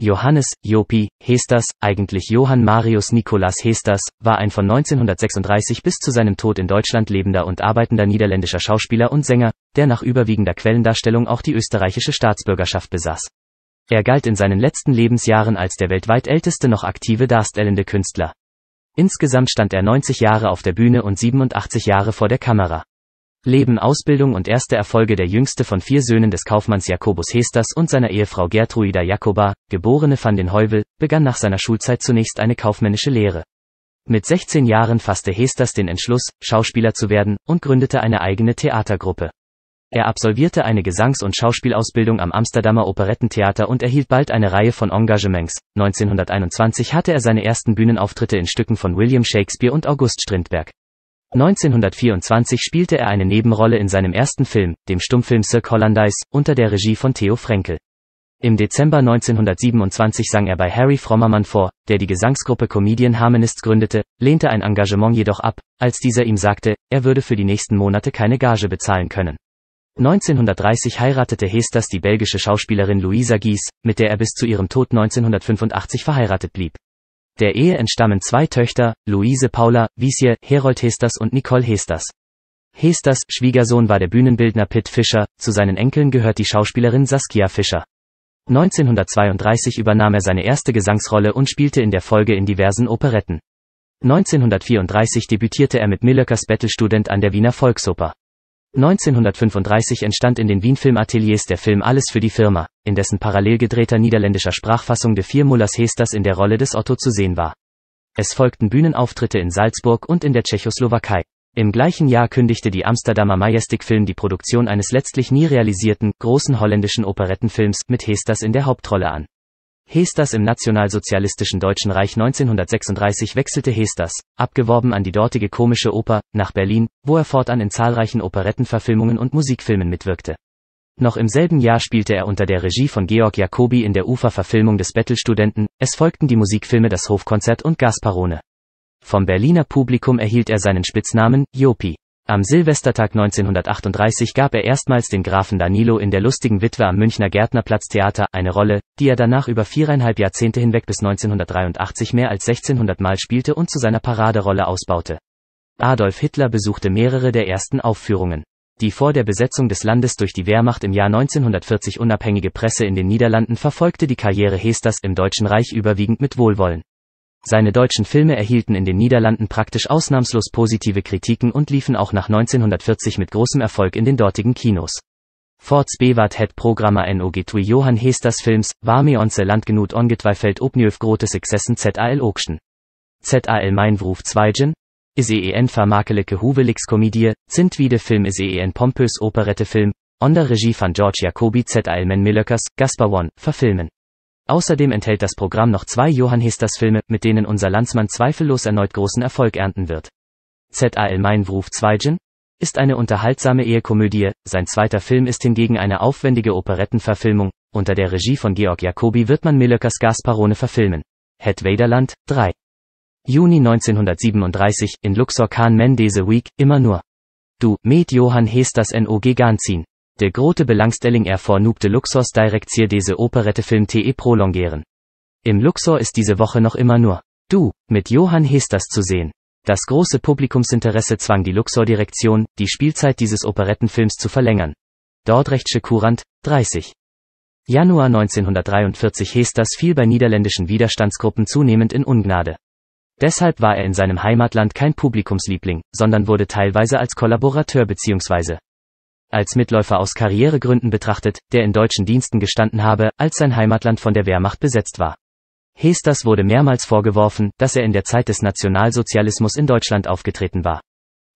Johannes, Jopi, Hesters, eigentlich Johann Marius Nikolaus Hesters, war ein von 1936 bis zu seinem Tod in Deutschland lebender und arbeitender niederländischer Schauspieler und Sänger, der nach überwiegender Quellendarstellung auch die österreichische Staatsbürgerschaft besaß. Er galt in seinen letzten Lebensjahren als der weltweit älteste noch aktive darstellende Künstler. Insgesamt stand er 90 Jahre auf der Bühne und 87 Jahre vor der Kamera. Leben, Ausbildung und erste Erfolge der jüngste von vier Söhnen des Kaufmanns Jakobus Hesters und seiner Ehefrau Gertruida Jakoba, geborene van den Heuvel, begann nach seiner Schulzeit zunächst eine kaufmännische Lehre. Mit 16 Jahren fasste Hesters den Entschluss, Schauspieler zu werden, und gründete eine eigene Theatergruppe. Er absolvierte eine Gesangs- und Schauspielausbildung am Amsterdamer Operettentheater und erhielt bald eine Reihe von Engagements. 1921 hatte er seine ersten Bühnenauftritte in Stücken von William Shakespeare und August Strindberg. 1924 spielte er eine Nebenrolle in seinem ersten Film, dem Stummfilm Cirque Hollandaise, unter der Regie von Theo Frenkel. Im Dezember 1927 sang er bei Harry Frommermann vor, der die Gesangsgruppe Comedian Harmonists gründete, lehnte ein Engagement jedoch ab, als dieser ihm sagte, er würde für die nächsten Monate keine Gage bezahlen können. 1930 heiratete Hesters die belgische Schauspielerin Louisa Gies, mit der er bis zu ihrem Tod 1985 verheiratet blieb. Der Ehe entstammen zwei Töchter, Luise Paula, Wiesje, Herold Hesters und Nicole Hesters. Hesters Schwiegersohn war der Bühnenbildner Pitt Fischer, zu seinen Enkeln gehört die Schauspielerin Saskia Fischer. 1932 übernahm er seine erste Gesangsrolle und spielte in der Folge in diversen Operetten. 1934 debütierte er mit Millöckers Bettelstudent an der Wiener Volksoper. 1935 entstand in den Wien Filmateliers der Film Alles für die Firma, in dessen parallel gedrehter niederländischer Sprachfassung de Vier Mullers Hesters in der Rolle des Otto zu sehen war. Es folgten Bühnenauftritte in Salzburg und in der Tschechoslowakei. Im gleichen Jahr kündigte die Amsterdamer Majestic Film die Produktion eines letztlich nie realisierten, großen holländischen Operettenfilms mit Hesters in der Hauptrolle an Hesters im nationalsozialistischen Deutschen Reich 1936 wechselte Hesters, abgeworben an die dortige komische Oper, nach Berlin, wo er fortan in zahlreichen Operettenverfilmungen und Musikfilmen mitwirkte. Noch im selben Jahr spielte er unter der Regie von Georg Jacobi in der Uferverfilmung des Bettelstudenten, es folgten die Musikfilme Das Hofkonzert und Gasparone. Vom Berliner Publikum erhielt er seinen Spitznamen, Jopi. Am Silvestertag 1938 gab er erstmals den Grafen Danilo in der lustigen Witwe am Münchner Gärtnerplatz Theater eine Rolle, die er danach über viereinhalb Jahrzehnte hinweg bis 1983 mehr als 1600 Mal spielte und zu seiner Paraderolle ausbaute. Adolf Hitler besuchte mehrere der ersten Aufführungen. Die vor der Besetzung des Landes durch die Wehrmacht im Jahr 1940 unabhängige Presse in den Niederlanden verfolgte die Karriere Hesters im Deutschen Reich überwiegend mit Wohlwollen. Seine deutschen Filme erhielten in den Niederlanden praktisch ausnahmslos positive Kritiken und liefen auch nach 1940 mit großem Erfolg in den dortigen Kinos. Forts bewaart het programma en Tui Johann Hesters Films, Warme onze landgenoot ongetwijfeld opnieuw grote successen ZAL oogsten. ZAL mijn vroef zwijgen? Is een vermakelijke huwelijkscomedie, Zintwiede film is een pompös operette film, onder regie van George Jacobi ZAL men Millöckers, Gaspar One, verfilmen. Außerdem enthält das Programm noch zwei Johann Histers Filme, mit denen unser Landsmann zweifellos erneut großen Erfolg ernten wird. ZAL Mein Ruf Zweigen ist eine unterhaltsame Ehekomödie, sein zweiter Film ist hingegen eine aufwendige Operettenverfilmung, unter der Regie von Georg Jacobi wird man Millöckers Gasparone verfilmen. Het Vaderland 3. Juni 1937, in Luxor Khan Mendese Week, immer nur. Du, Med Johann Hesters NOG Ganzin. De grote belangstelling ervoor noept de Luxors direct diese deze operettefilm te prolongieren. Im Luxor ist diese Woche noch immer nur Du mit Johann Hesters zu sehen. Das große Publikumsinteresse zwang die Luxor-Direktion, die Spielzeit dieses Operettenfilms zu verlängern. Dordrechtsche Courant, 30. Januar 1943 Hesters fiel bei niederländischen Widerstandsgruppen zunehmend in Ungnade. Deshalb war er in seinem Heimatland kein Publikumsliebling, sondern wurde teilweise als Kollaborateur bzw als Mitläufer aus Karrieregründen betrachtet, der in deutschen Diensten gestanden habe, als sein Heimatland von der Wehrmacht besetzt war. Hesters wurde mehrmals vorgeworfen, dass er in der Zeit des Nationalsozialismus in Deutschland aufgetreten war.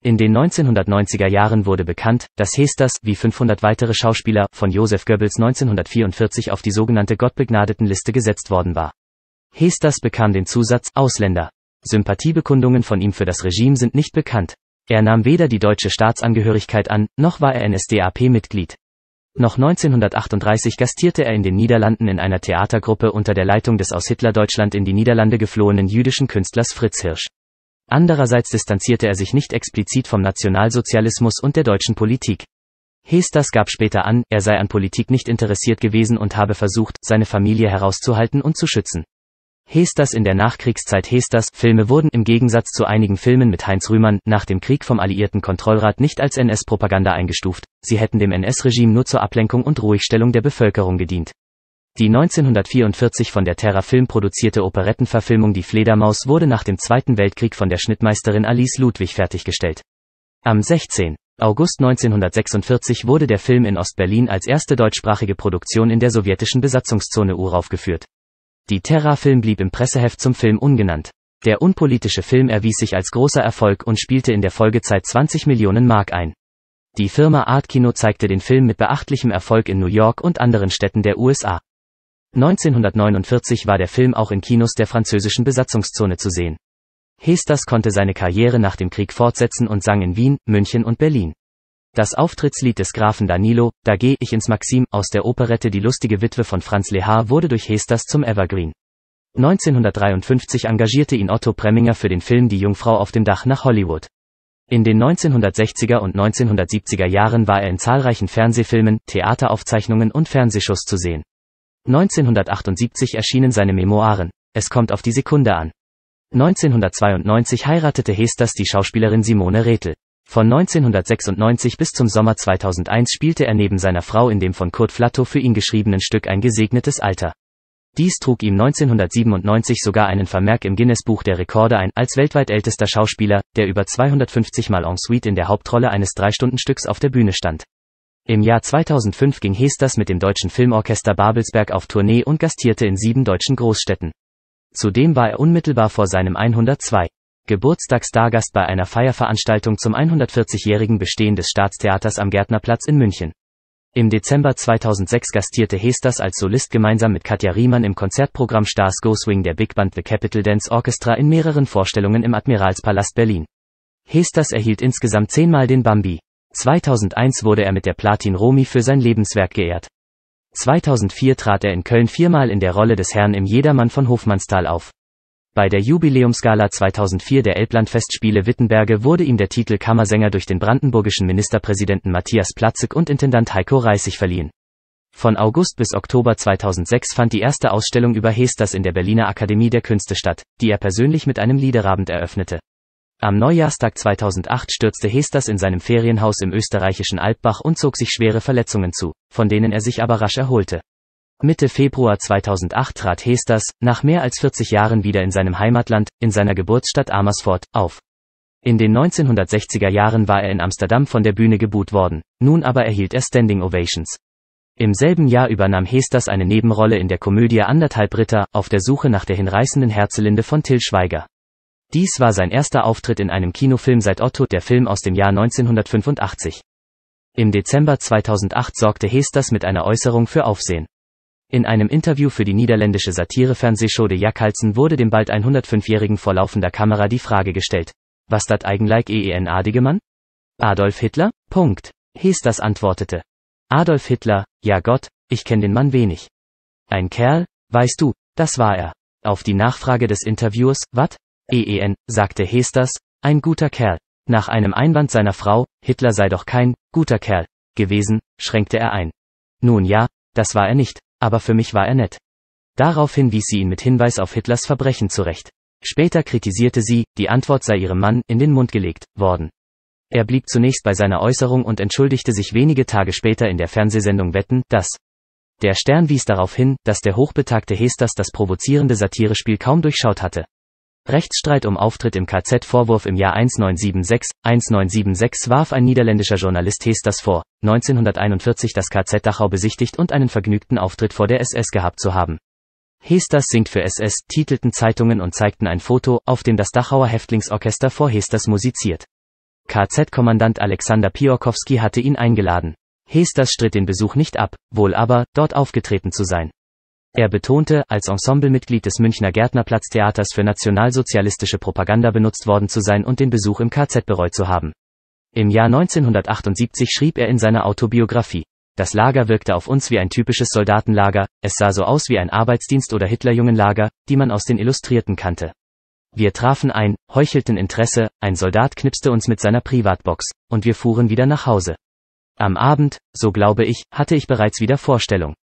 In den 1990er Jahren wurde bekannt, dass Hesters, wie 500 weitere Schauspieler, von Josef Goebbels 1944 auf die sogenannte Gottbegnadetenliste gesetzt worden war. Hesters bekam den Zusatz Ausländer. Sympathiebekundungen von ihm für das Regime sind nicht bekannt. Er nahm weder die deutsche Staatsangehörigkeit an, noch war er NSDAP-Mitglied. Noch 1938 gastierte er in den Niederlanden in einer Theatergruppe unter der Leitung des aus Hitlerdeutschland in die Niederlande geflohenen jüdischen Künstlers Fritz Hirsch. Andererseits distanzierte er sich nicht explizit vom Nationalsozialismus und der deutschen Politik. Hesters gab später an, er sei an Politik nicht interessiert gewesen und habe versucht, seine Familie herauszuhalten und zu schützen. Hesters in der Nachkriegszeit Hesters Filme wurden im Gegensatz zu einigen Filmen mit Heinz Rühmann nach dem Krieg vom Alliierten Kontrollrat nicht als NS-Propaganda eingestuft, sie hätten dem NS-Regime nur zur Ablenkung und Ruhigstellung der Bevölkerung gedient. Die 1944 von der Terra Film produzierte Operettenverfilmung Die Fledermaus wurde nach dem Zweiten Weltkrieg von der Schnittmeisterin Alice Ludwig fertiggestellt. Am 16. August 1946 wurde der Film in Ostberlin als erste deutschsprachige Produktion in der sowjetischen Besatzungszone uraufgeführt. Die Terra-Film blieb im Presseheft zum Film ungenannt. Der unpolitische Film erwies sich als großer Erfolg und spielte in der Folgezeit 20 Millionen Mark ein. Die Firma Art Kino zeigte den Film mit beachtlichem Erfolg in New York und anderen Städten der USA. 1949 war der Film auch in Kinos der französischen Besatzungszone zu sehen. Hesters konnte seine Karriere nach dem Krieg fortsetzen und sang in Wien, München und Berlin. Das Auftrittslied des Grafen Danilo, Da geh ich ins Maxim, aus der Operette Die lustige Witwe von Franz Lehar wurde durch Hesters zum Evergreen. 1953 engagierte ihn Otto Preminger für den Film Die Jungfrau auf dem Dach nach Hollywood. In den 1960er und 1970er Jahren war er in zahlreichen Fernsehfilmen, Theateraufzeichnungen und Fernsehschuss zu sehen. 1978 erschienen seine Memoiren. Es kommt auf die Sekunde an. 1992 heiratete Hesters die Schauspielerin Simone Rethel. Von 1996 bis zum Sommer 2001 spielte er neben seiner Frau in dem von Kurt Flatto für ihn geschriebenen Stück Ein gesegnetes Alter. Dies trug ihm 1997 sogar einen Vermerk im Guinness-Buch der Rekorde ein, als weltweit ältester Schauspieler, der über 250 Mal en suite in der Hauptrolle eines Drei-Stunden-Stücks auf der Bühne stand. Im Jahr 2005 ging Hesters mit dem Deutschen Filmorchester Babelsberg auf Tournee und gastierte in sieben deutschen Großstädten. Zudem war er unmittelbar vor seinem 102. Geburtstagstargast bei einer Feierveranstaltung zum 140-jährigen Bestehen des Staatstheaters am Gärtnerplatz in München. Im Dezember 2006 gastierte Hesters als Solist gemeinsam mit Katja Riemann im Konzertprogramm Stars Go Swing der Big Band The Capital Dance Orchestra in mehreren Vorstellungen im Admiralspalast Berlin. Hesters erhielt insgesamt zehnmal den Bambi. 2001 wurde er mit der Platin Romi für sein Lebenswerk geehrt. 2004 trat er in Köln viermal in der Rolle des Herrn im Jedermann von Hofmannsthal auf. Bei der Jubiläumsgala 2004 der Elblandfestspiele Wittenberge wurde ihm der Titel Kammersänger durch den brandenburgischen Ministerpräsidenten Matthias Platzek und Intendant Heiko Reißig verliehen. Von August bis Oktober 2006 fand die erste Ausstellung über Hesters in der Berliner Akademie der Künste statt, die er persönlich mit einem Liederabend eröffnete. Am Neujahrstag 2008 stürzte Hesters in seinem Ferienhaus im österreichischen Altbach und zog sich schwere Verletzungen zu, von denen er sich aber rasch erholte. Mitte Februar 2008 trat Hesters, nach mehr als 40 Jahren wieder in seinem Heimatland, in seiner Geburtsstadt Amersfoort, auf. In den 1960er Jahren war er in Amsterdam von der Bühne geboot worden, nun aber erhielt er Standing Ovations. Im selben Jahr übernahm Hesters eine Nebenrolle in der Komödie Anderthalb Ritter, auf der Suche nach der hinreißenden Herzelinde von Till Schweiger. Dies war sein erster Auftritt in einem Kinofilm seit Otto, der Film aus dem Jahr 1985. Im Dezember 2008 sorgte Hesters mit einer Äußerung für Aufsehen. In einem Interview für die niederländische Satire-Fernsehshow De Jackalzen wurde dem bald 105-Jährigen vor laufender Kamera die Frage gestellt. Was dat eigentlich een adige Mann? Adolf Hitler? Punkt. Hees das antwortete. Adolf Hitler, ja Gott, ich kenn den Mann wenig. Ein Kerl, weißt du, das war er. Auf die Nachfrage des Interviewers, wat? EEN, sagte Hesters, ein guter Kerl. Nach einem Einwand seiner Frau, Hitler sei doch kein guter Kerl gewesen, schränkte er ein. Nun ja, das war er nicht aber für mich war er nett. Daraufhin wies sie ihn mit Hinweis auf Hitlers Verbrechen zurecht. Später kritisierte sie, die Antwort sei ihrem Mann in den Mund gelegt worden. Er blieb zunächst bei seiner Äußerung und entschuldigte sich wenige Tage später in der Fernsehsendung Wetten, dass der Stern wies darauf hin, dass der hochbetagte Hestas das provozierende Satirespiel kaum durchschaut hatte. Rechtsstreit um Auftritt im KZ-Vorwurf im Jahr 1976. 1976 warf ein niederländischer Journalist Hees vor, 1941 das KZ Dachau besichtigt und einen vergnügten Auftritt vor der SS gehabt zu haben. Hesters singt für SS, titelten Zeitungen und zeigten ein Foto, auf dem das Dachauer Häftlingsorchester vor Hesters musiziert. KZ-Kommandant Alexander Piorkowski hatte ihn eingeladen. Hesters stritt den Besuch nicht ab, wohl aber, dort aufgetreten zu sein. Er betonte, als Ensemblemitglied des Münchner Gärtnerplatztheaters für nationalsozialistische Propaganda benutzt worden zu sein und den Besuch im KZ bereut zu haben. Im Jahr 1978 schrieb er in seiner Autobiografie, das Lager wirkte auf uns wie ein typisches Soldatenlager, es sah so aus wie ein Arbeitsdienst oder Hitlerjungenlager, die man aus den Illustrierten kannte. Wir trafen ein, heuchelten Interesse, ein Soldat knipste uns mit seiner Privatbox, und wir fuhren wieder nach Hause. Am Abend, so glaube ich, hatte ich bereits wieder Vorstellung.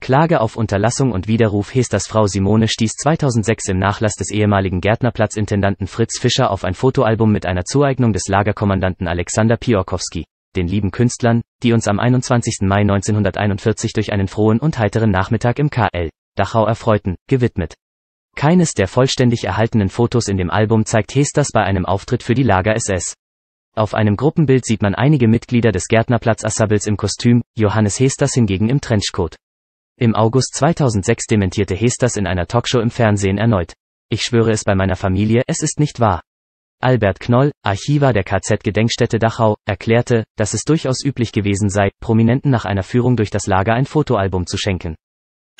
Klage auf Unterlassung und Widerruf Hesters Frau Simone stieß 2006 im Nachlass des ehemaligen Gärtnerplatzintendanten Fritz Fischer auf ein Fotoalbum mit einer Zueignung des Lagerkommandanten Alexander Piorkowski, den lieben Künstlern, die uns am 21. Mai 1941 durch einen frohen und heiteren Nachmittag im KL Dachau erfreuten, gewidmet. Keines der vollständig erhaltenen Fotos in dem Album zeigt Hesters bei einem Auftritt für die Lager SS. Auf einem Gruppenbild sieht man einige Mitglieder des Gärtnerplatz-Assables im Kostüm, Johannes Hesters hingegen im Trenchcoat. Im August 2006 dementierte Hess das in einer Talkshow im Fernsehen erneut. Ich schwöre es bei meiner Familie, es ist nicht wahr. Albert Knoll, Archivar der KZ-Gedenkstätte Dachau, erklärte, dass es durchaus üblich gewesen sei, Prominenten nach einer Führung durch das Lager ein Fotoalbum zu schenken.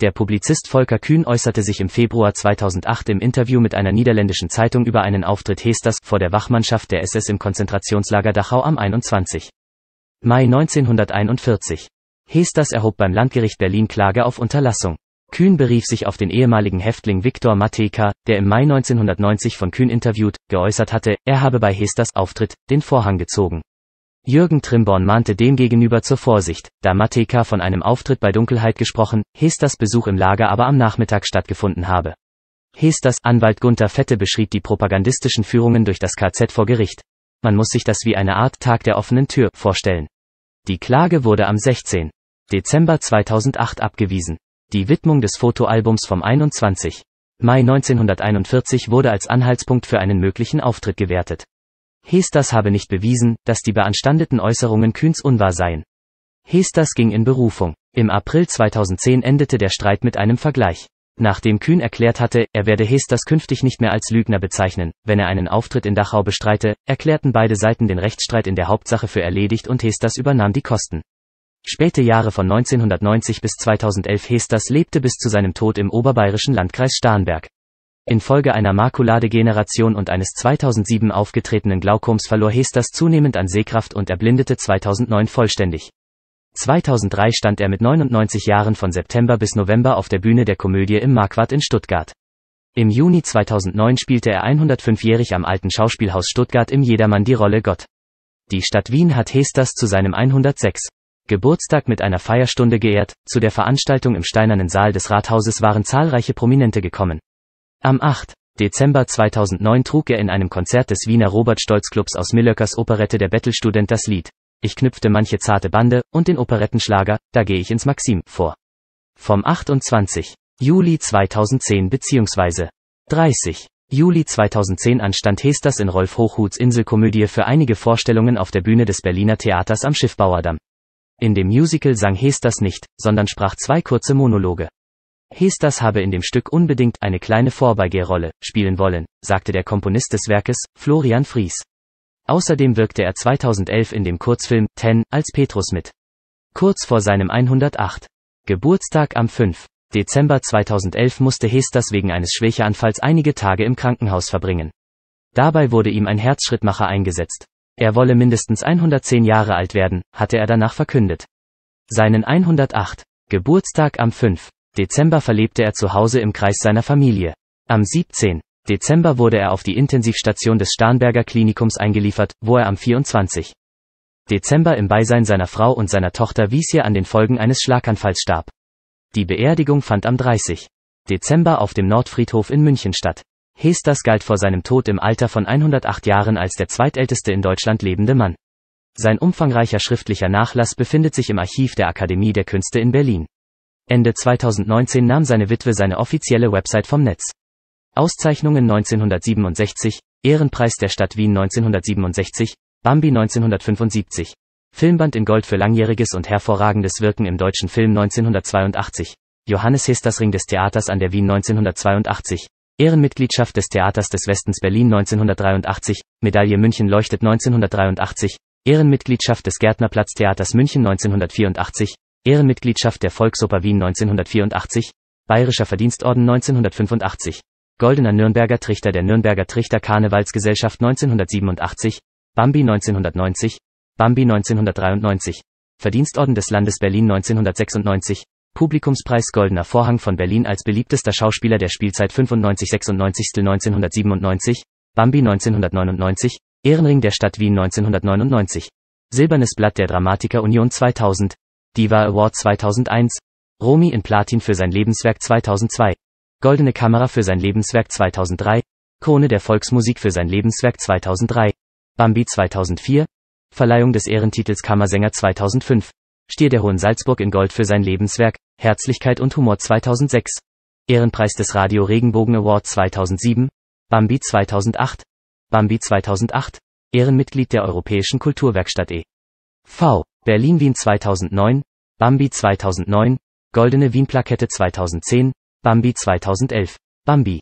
Der Publizist Volker Kühn äußerte sich im Februar 2008 im Interview mit einer niederländischen Zeitung über einen Auftritt Hesters vor der Wachmannschaft der SS im Konzentrationslager Dachau am 21. Mai 1941. Hesters erhob beim Landgericht Berlin Klage auf Unterlassung. Kühn berief sich auf den ehemaligen Häftling Viktor Mateka, der im Mai 1990 von Kühn interviewt, geäußert hatte, er habe bei Hesters Auftritt den Vorhang gezogen. Jürgen Trimborn mahnte demgegenüber zur Vorsicht, da Mateka von einem Auftritt bei Dunkelheit gesprochen, Hesters Besuch im Lager aber am Nachmittag stattgefunden habe. Hesters Anwalt Gunther Fette beschrieb die propagandistischen Führungen durch das KZ vor Gericht. Man muss sich das wie eine Art Tag der offenen Tür vorstellen. Die Klage wurde am 16. Dezember 2008 abgewiesen. Die Widmung des Fotoalbums vom 21. Mai 1941 wurde als Anhaltspunkt für einen möglichen Auftritt gewertet. Hesters habe nicht bewiesen, dass die beanstandeten Äußerungen Kühns unwahr seien. Hesters ging in Berufung. Im April 2010 endete der Streit mit einem Vergleich. Nachdem Kühn erklärt hatte, er werde Hesters künftig nicht mehr als Lügner bezeichnen, wenn er einen Auftritt in Dachau bestreite, erklärten beide Seiten den Rechtsstreit in der Hauptsache für erledigt und Hesters übernahm die Kosten. Späte Jahre von 1990 bis 2011 Hesters lebte bis zu seinem Tod im oberbayerischen Landkreis Starnberg. Infolge einer Makuladegeneration und eines 2007 aufgetretenen Glaukoms verlor Hesters zunehmend an Sehkraft und erblindete 2009 vollständig. 2003 stand er mit 99 Jahren von September bis November auf der Bühne der Komödie im Marquardt in Stuttgart. Im Juni 2009 spielte er 105-jährig am Alten Schauspielhaus Stuttgart im Jedermann die Rolle Gott. Die Stadt Wien hat Hesters zu seinem 106. Geburtstag mit einer Feierstunde geehrt, zu der Veranstaltung im steinernen Saal des Rathauses waren zahlreiche Prominente gekommen. Am 8. Dezember 2009 trug er in einem Konzert des Wiener Robert Stolz Clubs aus Millöckers Operette Der Bettelstudent das Lied. Ich knüpfte manche zarte Bande und den Operettenschlager, da gehe ich ins Maxim, vor. Vom 28. Juli 2010 bzw. 30. Juli 2010 anstand Hesters in Rolf Hochhuts Inselkomödie für einige Vorstellungen auf der Bühne des Berliner Theaters am Schiffbauerdamm. In dem Musical sang Hestas nicht, sondern sprach zwei kurze Monologe. Hestas habe in dem Stück unbedingt eine kleine Vorbeigehrrolle spielen wollen, sagte der Komponist des Werkes, Florian Fries. Außerdem wirkte er 2011 in dem Kurzfilm Ten als Petrus mit. Kurz vor seinem 108. Geburtstag am 5. Dezember 2011 musste Hestas wegen eines Schwächeanfalls einige Tage im Krankenhaus verbringen. Dabei wurde ihm ein Herzschrittmacher eingesetzt. Er wolle mindestens 110 Jahre alt werden, hatte er danach verkündet. Seinen 108. Geburtstag am 5. Dezember verlebte er zu Hause im Kreis seiner Familie. Am 17. Dezember wurde er auf die Intensivstation des Starnberger Klinikums eingeliefert, wo er am 24. Dezember im Beisein seiner Frau und seiner Tochter Wiesje an den Folgen eines Schlaganfalls starb. Die Beerdigung fand am 30. Dezember auf dem Nordfriedhof in München statt. Hesters galt vor seinem Tod im Alter von 108 Jahren als der zweitälteste in Deutschland lebende Mann. Sein umfangreicher schriftlicher Nachlass befindet sich im Archiv der Akademie der Künste in Berlin. Ende 2019 nahm seine Witwe seine offizielle Website vom Netz. Auszeichnungen 1967, Ehrenpreis der Stadt Wien 1967, Bambi 1975, Filmband in Gold für langjähriges und hervorragendes Wirken im deutschen Film 1982, Johannes Hesters Ring des Theaters an der Wien 1982, Ehrenmitgliedschaft des Theaters des Westens Berlin 1983, Medaille München leuchtet 1983, Ehrenmitgliedschaft des Gärtnerplatztheaters München 1984, Ehrenmitgliedschaft der Volksoper Wien 1984, Bayerischer Verdienstorden 1985, Goldener Nürnberger Trichter der Nürnberger Trichter Karnevalsgesellschaft 1987, Bambi 1990, Bambi 1993, Verdienstorden des Landes Berlin 1996, Publikumspreis Goldener Vorhang von Berlin als beliebtester Schauspieler der Spielzeit 95-96 1997, Bambi 1999, Ehrenring der Stadt Wien 1999, Silbernes Blatt der Dramatiker Union 2000, Diva Award 2001, Romy in Platin für sein Lebenswerk 2002, Goldene Kamera für sein Lebenswerk 2003, Krone der Volksmusik für sein Lebenswerk 2003, Bambi 2004, Verleihung des Ehrentitels Kammersänger 2005. Stier der Hohen Salzburg in Gold für sein Lebenswerk, Herzlichkeit und Humor 2006. Ehrenpreis des Radio Regenbogen Award 2007. Bambi 2008. Bambi 2008. Ehrenmitglied der Europäischen Kulturwerkstatt e.V. Berlin-Wien 2009. Bambi 2009. Goldene Wien-Plakette 2010. Bambi 2011. Bambi.